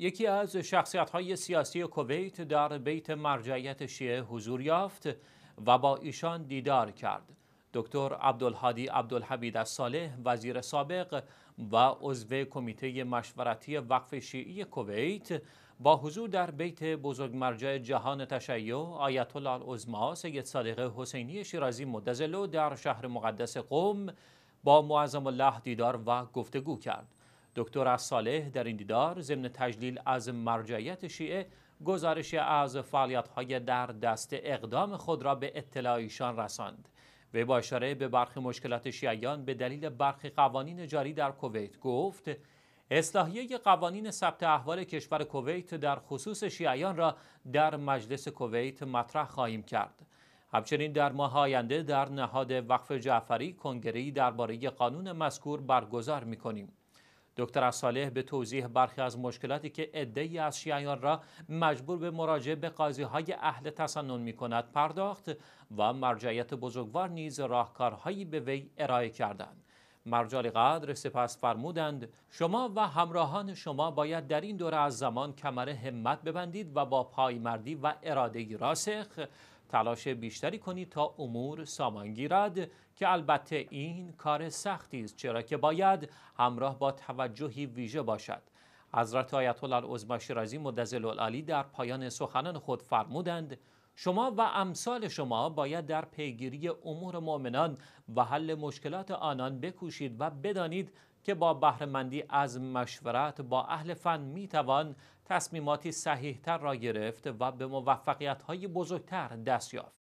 یکی از شخصیت های سیاسی کویت در بیت مرجعیت شیعه حضور یافت و با ایشان دیدار کرد. دکتر عبدالحادی عبدالحبید الصالح وزیر سابق و عضو کمیته مشورتی وقف شیعی کویت با حضور در بیت بزرگ مرجع جهان تشیع آیت الله العظما سید صادق حسینی شیرازی مدزلو در شهر مقدس قوم با معظم الله دیدار و گفتگو کرد. دکتر از صالح در این دیدار ضمن تجلیل از مرجعیت شیعه گزارش از های در دست اقدام خود را به اطلاع ایشان رساند وی با اشاره به برخی مشکلات شیعیان به دلیل برخی قوانین جاری در کویت گفت اصلاحیه قوانین ثبت احوال کشور کویت در خصوص شیعیان را در مجلس کویت مطرح خواهیم کرد همچنین در ماه آینده در نهاد وقف جعفری کنگری درباره قانون مذکور برگزار می دکتر اصالح به توضیح برخی از مشکلاتی که ای از شیعیان را مجبور به مراجعه به قاضی های اهل تسنن می کند پرداخت و مرجعیت بزرگوار نیز راهکارهایی به وی ارائه کردند. مرجال قدر سپس فرمودند شما و همراهان شما باید در این دوره از زمان کمر همت ببندید و با پایمردی و اراده راسخ تلاش بیشتری کنید تا امور سامان گیرد که البته این کار سختی است چرا که باید همراه با توجهی ویژه باشد حضرت آیت الله العظمی شیرازی مدظل العالی در پایان سخنان خود فرمودند شما و امثال شما باید در پیگیری امور مؤمنان و حل مشکلات آنان بکوشید و بدانید که با بهرهمندی از مشورت با اهل فن می توان تصمیماتی صحیحتر را گرفت و به موفقیت های بزرگتر دست یافت.